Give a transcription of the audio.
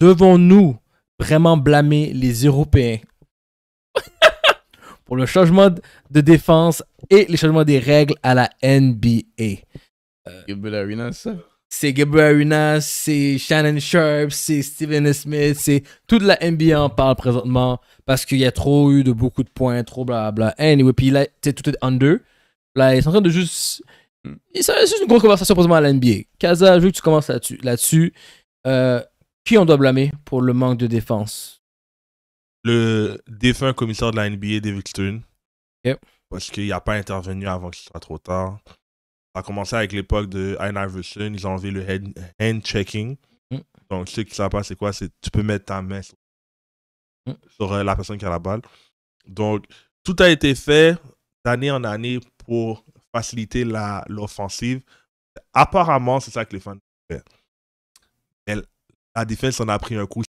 Devons-nous vraiment blâmer les Européens pour le changement de défense et les changements des règles à la NBA? Euh, c'est Gabriel Arenas, c'est Shannon Sharp, c'est Stephen Smith, c'est toute la NBA en parle présentement parce qu'il y a trop eu de beaucoup de points, trop blablabla. Anyway, puis là, c'est tout est under. Là, ils sont en train de juste. Hmm. C'est juste une grosse conversation présentement à la NBA. Kaza, je veux que tu commences là-dessus. Là-dessus. Euh, qui on doit blâmer pour le manque de défense Le défunt commissaire de la NBA, David Stern. Parce qu'il n'a pas intervenu avant qu'il soit trop tard. Ça a commencé avec l'époque de Ian Iverson. Ils ont enlevé le hand checking. Mm. Donc, ce qui ne savent c'est quoi, c'est tu peux mettre ta main sur, mm. euh, la personne qui a la balle. Donc, tout a été fait d'année en année pour faciliter l'offensive. Apparemment, c'est ça que les fans font la défense en a pris un coup.